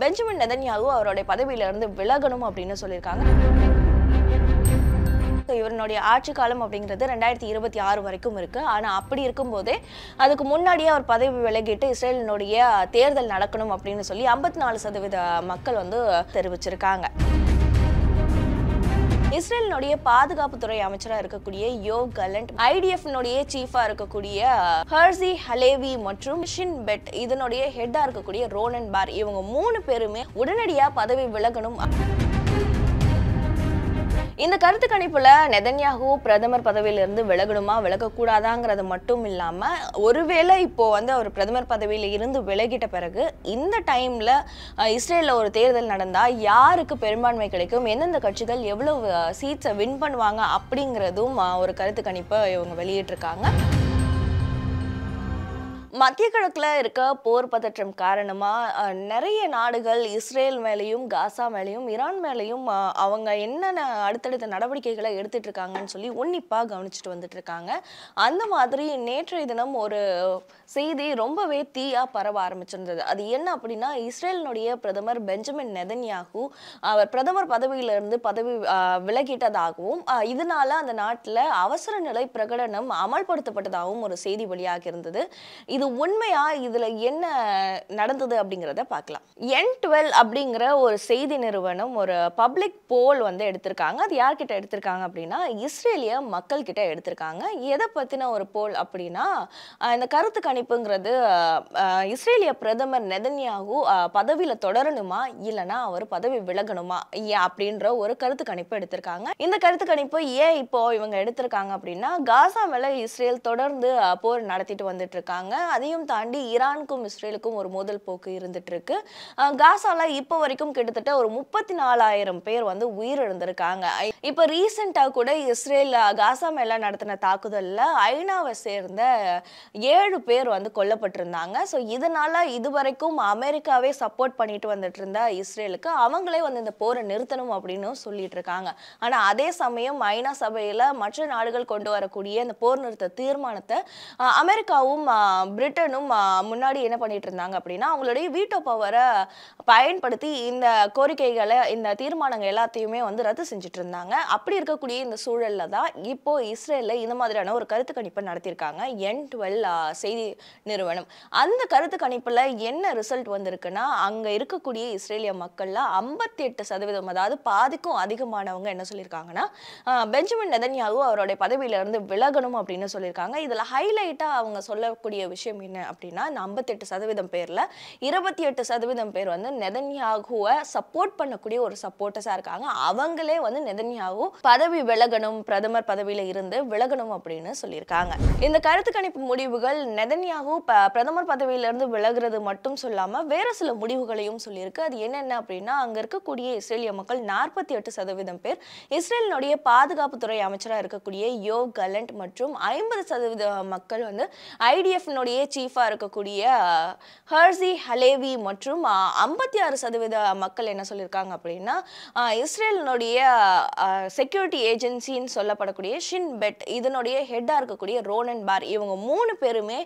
Benjamin Netanyahu அவருடைய பதவியிலிருந்து விலகணும் அப்படின்னு சொல்லியிருக்காங்க இவருடைய ஆட்சி காலம் அப்படிங்கிறது ரெண்டாயிரத்தி இருபத்தி ஆறு வரைக்கும் இருக்கு ஆனால் அப்படி இருக்கும்போதே அதுக்கு முன்னாடியே அவர் பதவி விலகிட்டு இஸ்ரேலினுடைய தேர்தல் நடக்கணும் அப்படின்னு சொல்லி ஐம்பத்தி நாலு சதவீத மக்கள் வந்து தெரிவிச்சிருக்காங்க இஸ்ரேலினுடைய பாதுகாப்புத்துறை அமைச்சரா இருக்கக்கூடிய யோ கலண்ட் ஐடிஎஃப்னுடைய சீஃபா இருக்கக்கூடிய ஹர்சி ஹலேவி மற்றும் ஷின் பெட் இதனுடைய ஹெட்டா இருக்கக்கூடிய ரோனன் பார் இவங்க மூணு பேருமே உடனடியா பதவி விலகணும் இந்த கருத்து கணிப்புல நெதன்யாகு பிரதமர் பதவியிலிருந்து விலகணுமா விலகக்கூடாதாங்கிறது மட்டும் இல்லாம ஒருவேளை இப்போ வந்து அவர் பிரதமர் பதவியில இருந்து விலகிட்ட பிறகு இந்த டைம்ல இஸ்ரேலில் ஒரு தேர்தல் நடந்தா யாருக்கு பெரும்பான்மை கிடைக்கும் எந்தெந்த கட்சிகள் எவ்வளவு சீட்ஸை வின் பண்ணுவாங்க அப்படிங்கிறதும் ஒரு கருத்து கணிப்பை இவங்க வெளியிட்டிருக்காங்க மத்திய கிழக்கில் இருக்க போர் பதற்றம் காரணமாக நிறைய நாடுகள் இஸ்ரேல் மேலேயும் காசா மேலேயும் ஈரான் மேலேயும் அவங்க என்னென்ன அடுத்தடுத்த நடவடிக்கைகளை எடுத்துட்டு இருக்காங்கன்னு சொல்லி உன்னிப்பாக கவனிச்சுட்டு வந்துட்டு இருக்காங்க அந்த மாதிரி நேற்றைய தினம் ஒரு செய்தி ரொம்பவே தீயாக பரவ ஆரம்பிச்சிருந்தது அது என்ன அப்படின்னா இஸ்ரேலினுடைய பிரதமர் பெஞ்சமின் நெதன்யாகு அவர் பிரதமர் பதவியிலிருந்து பதவி விலகிட்டதாகவும் இதனால அந்த நாட்டில் அவசர நிலை பிரகடனம் அமல்படுத்தப்பட்டதாகவும் ஒரு செய்தி வெளியாகி இருந்தது இது இது உண்மையா இதுல என்ன நடந்தது அப்படிங்கிறத பார்க்கலாம் என் டுவெல் அப்படிங்கிற ஒரு செய்தி நிறுவனம் ஒரு பப்ளிக் போல் வந்து எடுத்திருக்காங்க அது யார்கிட்ட எடுத்திருக்காங்க அப்படின்னா இஸ்ரேலிய மக்கள் கிட்ட எடுத்திருக்காங்க எதை பத்தின ஒரு போல் அப்படின்னா இந்த கருத்து கணிப்புங்கிறது இஸ்ரேலிய பிரதமர் நெதன்யாகு பதவியில தொடரணுமா இல்லைனா அவர் பதவி விலகணுமா அப்படின்ற ஒரு கருத்து கணிப்பு எடுத்திருக்காங்க இந்த கருத்து கணிப்பு ஏன் இப்போ இவங்க எடுத்திருக்காங்க அப்படின்னா காசா மேல இஸ்ரேல் தொடர்ந்து போர் நடத்திட்டு வந்துட்டு இருக்காங்க அதையும் தாண்டி ஈரானுக்கும் இஸ்ரேலுக்கும் ஒரு மோதல் போக்கு இருந்துட்டு இருக்கு காசால இப்போ வரைக்கும் கிட்டத்தட்ட ஒரு முப்பத்தி நாலாயிரம் பேர் வந்து உயிரிழந்திருக்காங்க இப்போ ரீசெண்டா கூட இஸ்ரேல் காசா மேல நடத்தின தாக்குதலில் ஐநாவை சேர்ந்த ஏழு பேர் வந்து கொல்லப்பட்டிருந்தாங்க ஸோ இதனால இதுவரைக்கும் அமெரிக்காவே சப்போர்ட் பண்ணிட்டு வந்துட்டு இருந்த இஸ்ரேலுக்கு அவங்களே வந்து இந்த போரை நிறுத்தணும் அப்படின்னு சொல்லிட்டு இருக்காங்க ஆனால் அதே சமயம் ஐநா சபையில் மற்ற நாடுகள் கொண்டு வரக்கூடிய இந்த போர் நிறுத்த தீர்மானத்தை அமெரிக்காவும் பிரிட்டனும் முன்னாடி என்ன பண்ணிட்டு இருந்தாங்க அப்படின்னா அவங்களுடைய வீட்டோ பவரை பயன்படுத்தி இந்த கோரிக்கைகளை இந்த தீர்மானங்கள் எல்லாத்தையுமே வந்து ரத்து செஞ்சுட்டு இருந்தாங்க அப்படி இருக்கக்கூடிய இந்த சூழல்ல தான் இப்போ இஸ்ரேலில் இந்த மாதிரியான ஒரு கருத்து கணிப்பை நடத்தியிருக்காங்க என் டுவெல் செய்தி நிறுவனம் அந்த கருத்து கணிப்பில் என்ன ரிசல்ட் வந்திருக்குன்னா அங்கே இருக்கக்கூடிய இஸ்ரேலிய மக்களில் ஐம்பத்தி எட்டு சதவீதம் அதாவது பாதிக்கும் அதிகமானவங்க என்ன சொல்லியிருக்காங்கன்னா பெஞ்சமின் நெதன்யாவும் அவருடைய பதவியிலிருந்து விலகணும் அப்படின்னு சொல்லியிருக்காங்க இதில் ஹைலைட்டாக அவங்க சொல்லக்கூடிய விஷயம் விஷயம் என்ன அப்படின்னா இந்த ஐம்பத்தெட்டு சதவீதம் பேரில் இருபத்தி எட்டு சதவீதம் பேர் வந்து நெதன்யாகுவை சப்போர்ட் பண்ணக்கூடிய ஒரு சப்போர்ட்டர்ஸாக இருக்காங்க அவங்களே வந்து நெதன்யாகு பதவி விலகணும் பிரதமர் பதவியில் இருந்து விலகணும் அப்படின்னு சொல்லியிருக்காங்க இந்த கருத்து கணிப்பு முடிவுகள் நெதன்யாகு பிரதமர் பதவியிலிருந்து விலகிறது மட்டும் சொல்லாமல் வேறு சில முடிவுகளையும் சொல்லியிருக்கு அது என்னென்ன அப்படின்னா அங்கே இருக்கக்கூடிய இஸ்ரேலிய மக்கள் நாற்பத்தி எட்டு சதவீதம் பேர் இஸ்ரேலினுடைய பாதுகாப்புத்துறை அமைச்சராக இருக்கக்கூடிய யோ கலண்ட் மற்றும் ஐம்பது சதவீத மக்கள் வந்து ஐடிஎஃப்னுடைய டிஎம்ஏ சீஃபாக இருக்கக்கூடிய ஹர்சி ஹலேவி மற்றும் ஐம்பத்தி ஆறு சதவீத மக்கள் என்ன சொல்லியிருக்காங்க அப்படின்னா இஸ்ரேலினுடைய செக்யூரிட்டி ஏஜென்சின்னு சொல்லப்படக்கூடிய ஷின் பெட் இதனுடைய ஹெட்டாக இருக்கக்கூடிய ரோனன் பார் இவங்க மூணு பேருமே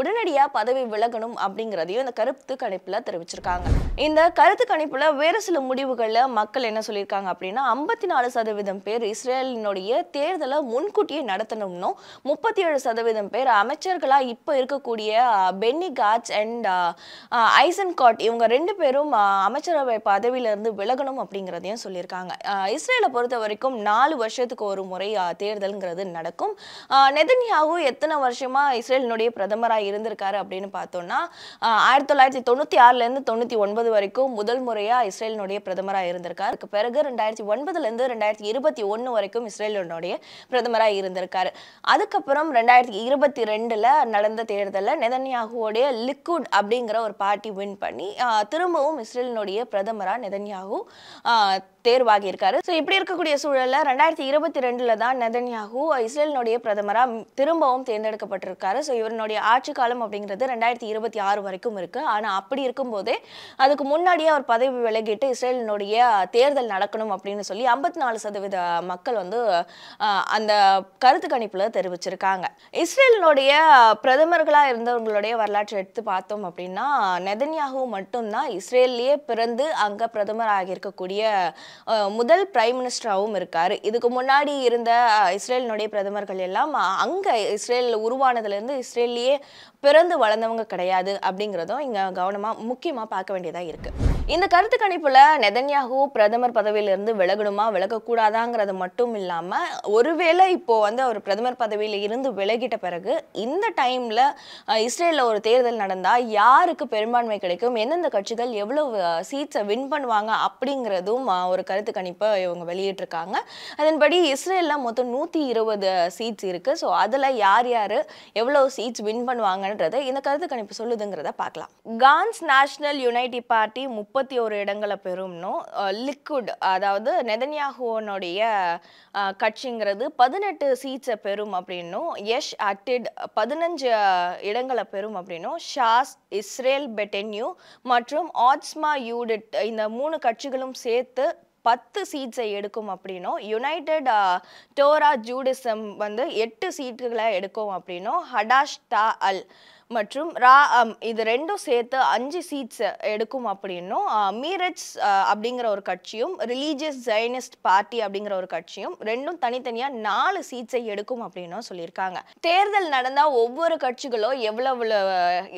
உடனடியாக பதவி விலகணும் அப்படிங்கிறதையும் இந்த கருத்து கணிப்பில் தெரிவிச்சிருக்காங்க இந்த கருத்து கணிப்பில் வேறு சில முடிவுகளில் மக்கள் என்ன சொல்லியிருக்காங்க அப்படின்னா ஐம்பத்தி நாலு சதவீதம் பேர் இஸ்ரேலினுடைய தேர்தலை முன்கூட்டியே நடத்தணும்னும் முப்பத்தி ஏழு சதவீதம் பேர் அமைச்சர்களாக இப்போ இருக்கக்கூடிய இருக்கக்கூடிய பென்னி காட்ச் அண்ட் ஐசன் காட் இவங்க ரெண்டு பேரும் அமைச்சரவை பதவியிலிருந்து விலகணும் அப்படிங்கிறதையும் சொல்லியிருக்காங்க இஸ்ரேலை பொறுத்த வரைக்கும் நாலு வருஷத்துக்கு ஒரு முறை தேர்தலுங்கிறது நடக்கும் நெதன்யாகு எத்தனை வருஷமாக இஸ்ரேலினுடைய பிரதமராக இருந்திருக்காரு அப்படின்னு பார்த்தோம்னா ஆயிரத்தி தொள்ளாயிரத்தி தொண்ணூற்றி ஆறுலேருந்து தொண்ணூற்றி ஒன்பது வரைக்கும் முதல் முறையாக இஸ்ரேலினுடைய பிரதமராக இருந்திருக்கார் அதுக்கு பிறகு ரெண்டாயிரத்தி ஒன்பதுலேருந்து ரெண்டாயிரத்தி இருபத்தி ஒன்று வரைக்கும் இஸ்ரேலினுடைய பிரதமராக இருந்திருக்காரு அதுக்கப்புறம் ரெண்டாயிரத்தி இருபத்தி ரெண்டில் நடந்த தேர்தல் தேர்தலில் நெதன்யாகுவோடைய லிக்குட் அப்படிங்கிற ஒரு பார்ட்டி வின் பண்ணி திரும்பவும் இஸ்ரேலினுடைய பிரதமராக நெதன்யாகு தேர்வாகி இருக்காரு ஸோ இப்படி இருக்கக்கூடிய சூழலில் ரெண்டாயிரத்தி இருபத்தி ரெண்டில் தான் நெதன்யாஹூ இஸ்ரேலினுடைய பிரதமராக திரும்பவும் தேர்ந்தெடுக்கப்பட்டிருக்காரு ஸோ இவருடைய ஆட்சி காலம் அப்படிங்கிறது ரெண்டாயிரத்தி இருபத்தி ஆறு வரைக்கும் இருக்குது ஆனால் அப்படி இருக்கும்போதே அதுக்கு முன்னாடியே அவர் பதவி விலகிட்டு இஸ்ரேலினுடைய தேர்தல் நடக்கணும் அப்படின்னு சொல்லி ஐம்பத்தி நாலு சதவீத மக்கள் வந்து அந்த கருத்து கணிப்பில் தெரிவிச்சிருக்காங்க இஸ்ரேலினுடைய பிரதமர்களாக இருந்தவங்களுடைய வரலாற்றை எடுத்து பார்த்தோம் அப்படின்னா நெதன்யாஹூ மட்டும்தான் இஸ்ரேல்லையே பிறந்து அங்கே பிரதமர் ஆகியிருக்கக்கூடிய முதல் பிரைம் மினிஸ்டராகவும் இருக்கார் இதுக்கு முன்னாடி இருந்த இஸ்ரேலினுடைய பிரதமர்கள் எல்லாம் அங்கே இஸ்ரேல் உருவானதுலேருந்து இஸ்ரேல்லையே பிறந்து வளர்ந்தவங்க கிடையாது அப்படிங்கிறதும் இங்கே கவனமாக முக்கியமாக பார்க்க வேண்டியதாக இருக்குது இந்த கருத்து கணிப்புல நெதன்யாகு பிரதமர் பதவியிலிருந்து விலகணுமா விலகக்கூடாதாங்கிறது மட்டும் இல்லாம ஒருவேளை இப்போ வந்து அவர் பிரதமர் பதவியில இருந்து விலகிட்ட பிறகு இந்த டைம்ல இஸ்ரேலில் ஒரு தேர்தல் நடந்தா யாருக்கு பெரும்பான்மை கிடைக்கும் எந்தெந்த கட்சிகள் எவ்வளவு சீட்ஸை வின் பண்ணுவாங்க அப்படிங்கிறதும் ஒரு கருத்து கணிப்பை இவங்க வெளியிட்டிருக்காங்க அதன்படி இஸ்ரேலில் மொத்தம் நூற்றி இருபது சீட்ஸ் இருக்குது ஸோ அதில் யார் யார் எவ்வளோ சீட்ஸ் வின் பண்ணுவாங்கன்றதை இந்த கருத்து கணிப்பு சொல்லுதுங்கிறத பார்க்கலாம் கான்ஸ் நேஷனல் யுனைடி பார்ட்டி முப்பத்தி ஒரு இடங்களை பெறும்னும் லிக்குட் அதாவது நெதன்யாகுவனுடைய கட்சிங்கிறது பதினெட்டு சீட்ஸை பெறும் அப்படின்னும் யஷ் அட்டிட் பதினஞ்சு இடங்களை பெறும் அப்படின்னும் ஷாஸ் இஸ்ரேல் பெட்டென்யூ மற்றும் ஆட்ஸ்மா யூடிட் இந்த மூணு கட்சிகளும் சேர்த்து பத்து சீட்ஸை எடுக்கும் அப்படின்னும் யுனைடெட் டோரா ஜூடிசம் வந்து எட்டு சீட்டுகளை எடுக்கும் அப்படின்னும் ஹடாஷ் தா அல் மற்றும் ரா இது ரெண்டும் சேர்த்து அஞ்சு சீட்ஸ் எடுக்கும் அப்படின்னும் மீரட்ஸ் அப்படிங்கிற ஒரு கட்சியும் ரிலீஜியஸ் ஜைனிஸ்ட் பார்ட்டி அப்படிங்கிற ஒரு கட்சியும் ரெண்டும் தனித்தனியாக நாலு சீட்ஸை எடுக்கும் அப்படின்னும் சொல்லியிருக்காங்க தேர்தல் நடந்தால் ஒவ்வொரு கட்சிகளும் எவ்வளவு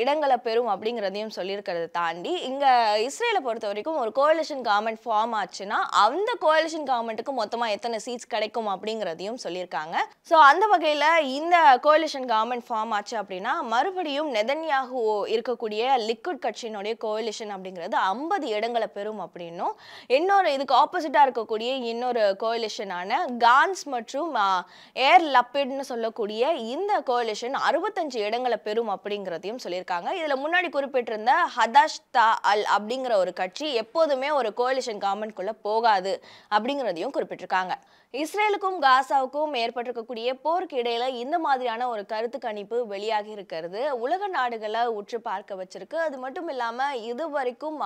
இடங்களை பெறும் அப்படிங்கிறதையும் சொல்லியிருக்கிறத தாண்டி இங்கே இஸ்ரேலை பொறுத்த வரைக்கும் ஒரு கோலிஷன் கவர்மெண்ட் ஃபார்ம் ஆச்சுன்னா அந்த கோலிஷன் கவர்மெண்ட்டுக்கு மொத்தமாக எத்தனை சீட்ஸ் கிடைக்கும் அப்படிங்கிறதையும் சொல்லியிருக்காங்க ஸோ அந்த வகையில் இந்த கோலிஷன் கவர்மெண்ட் ஃபார்ம் ஆச்சு அப்படின்னா மறுபடியும் மோடியும் நெதன்யாகுவோ இருக்கக்கூடிய லிக்விட் கட்சியினுடைய கோலிஷன் அப்படிங்கிறது ஐம்பது இடங்களை பெறும் அப்படின்னும் இன்னொரு இதுக்கு ஆப்போசிட்டாக இருக்கக்கூடிய இன்னொரு கோலிஷனான கான்ஸ் மற்றும் ஏர் லப்பிட்னு சொல்லக்கூடிய இந்த கோலிஷன் அறுபத்தஞ்சு இடங்களை பெறும் அப்படிங்கிறதையும் சொல்லியிருக்காங்க இதில் முன்னாடி குறிப்பிட்டிருந்த ஹதாஷ்தா அல் அப்படிங்கிற ஒரு கட்சி எப்போதுமே ஒரு கோலிஷன் கவர்மெண்ட்குள்ளே போகாது அப்படிங்கிறதையும் குறிப்பிட்டிருக்காங்க இஸ்ரேலுக்கும் காசாவுக்கும் ஏற்பட்டிருக்கக்கூடிய போருக்கு இடையில இந்த மாதிரியான ஒரு கருத்து கணிப்பு வெளியாகி இருக்கிறது உலக நாடுகளை உற்று பார்க்க வச்சிருக்கு அது மட்டும் இல்லாம இது வரைக்கும்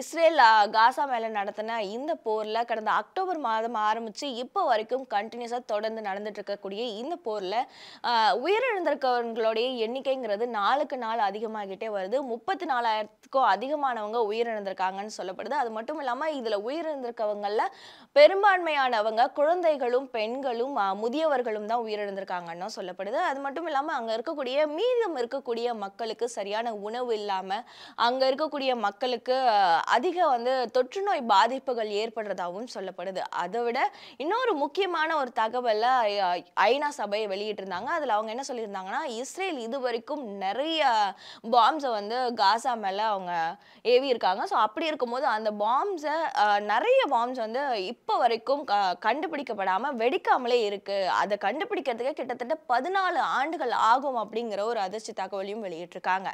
இஸ்ரேல் காசா மேல நடத்தின இந்த போர்ல கடந்த அக்டோபர் மாதம் ஆரம்பிச்சு இப்போ வரைக்கும் கண்டினியூஸா தொடர்ந்து நடந்துட்டு இருக்கக்கூடிய இந்த போர்ல உயிரிழந்திருக்கவங்களுடைய எண்ணிக்கைங்கிறது நாளுக்கு நாள் அதிகமாகிட்டே வருது முப்பத்தி நாலாயிரத்துக்கும் அதிகமானவங்க உயிரிழந்திருக்காங்கன்னு சொல்லப்படுது அது மட்டும் இல்லாம இதுல உயிரிழந்திருக்கவங்கல பெரும்பான்மையானவங்க அங்கே குழந்தைகளும் பெண்களும் முதியவர்களும் தான் உயிரிழந்திருக்காங்கன்னு சொல்லப்படுது அது மட்டும் இல்லாமல் அங்கே இருக்கக்கூடிய மீதம் இருக்கக்கூடிய மக்களுக்கு சரியான உணவு இல்லாமல் அங்கே இருக்கக்கூடிய மக்களுக்கு அதிக வந்து தொற்று நோய் பாதிப்புகள் ஏற்படுறதாகவும் சொல்லப்படுது அதை விட இன்னொரு முக்கியமான ஒரு தகவலில் ஐநா சபையை வெளியிட்டிருந்தாங்க அதில் அவங்க என்ன சொல்லியிருந்தாங்கன்னா இஸ்ரேல் இது வரைக்கும் நிறைய பாம்ஸை வந்து காசா மேலே அவங்க ஏவி இருக்காங்க ஸோ அப்படி இருக்கும்போது அந்த பாம்ஸை நிறைய பாம்ஸ் வந்து இப்போ வரைக்கும் கண்டுபிடிக்கப்படாமல் வெடிக்காமலே இருக்குது அதை கண்டுபிடிக்கிறதுக்கே கிட்டத்தட்ட பதினாலு ஆண்டுகள் ஆகும் அப்படிங்கிற ஒரு அதிர்ச்சி தகவலையும் வெளியிட்டிருக்காங்க